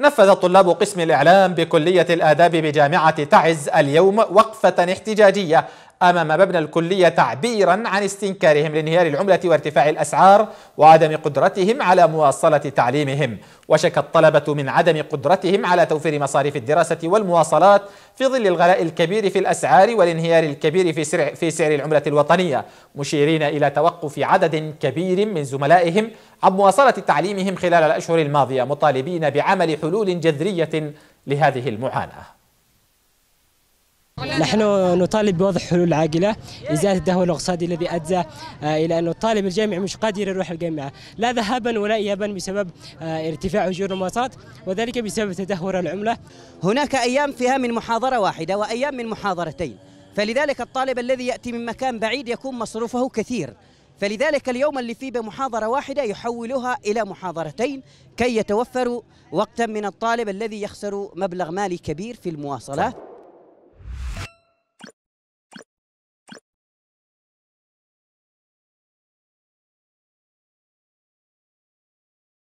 نفذ طلاب قسم الإعلام بكلية الآداب بجامعة تعز اليوم وقفة احتجاجية أمام مبنى الكلية تعبيرا عن استنكارهم لانهيار العملة وارتفاع الأسعار وعدم قدرتهم على مواصلة تعليمهم وشك الطلبة من عدم قدرتهم على توفير مصاريف الدراسة والمواصلات في ظل الغلاء الكبير في الأسعار والانهيار الكبير في سعر, في سعر العملة الوطنية مشيرين إلى توقف عدد كبير من زملائهم عن مواصلة تعليمهم خلال الأشهر الماضية مطالبين بعمل حلول جذرية لهذه المعاناة نحن نطالب بوضع حلول عاجلة إزالة الدهور الاقتصادي الذي أدى آه، إلى أن الطالب الجامعي مش قادر يروح الجامعة لا ذهابا ولا إيابا بسبب آه، ارتفاع أجور المواصلات وذلك بسبب تدهور العملة هناك أيام فيها من محاضرة واحدة وأيام من محاضرتين فلذلك الطالب الذي يأتي من مكان بعيد يكون مصروفه كثير فلذلك اليوم اللي فيه بمحاضرة واحدة يحولها إلى محاضرتين كي يتوفر وقتا من الطالب الذي يخسر مبلغ مالي كبير في المواصلات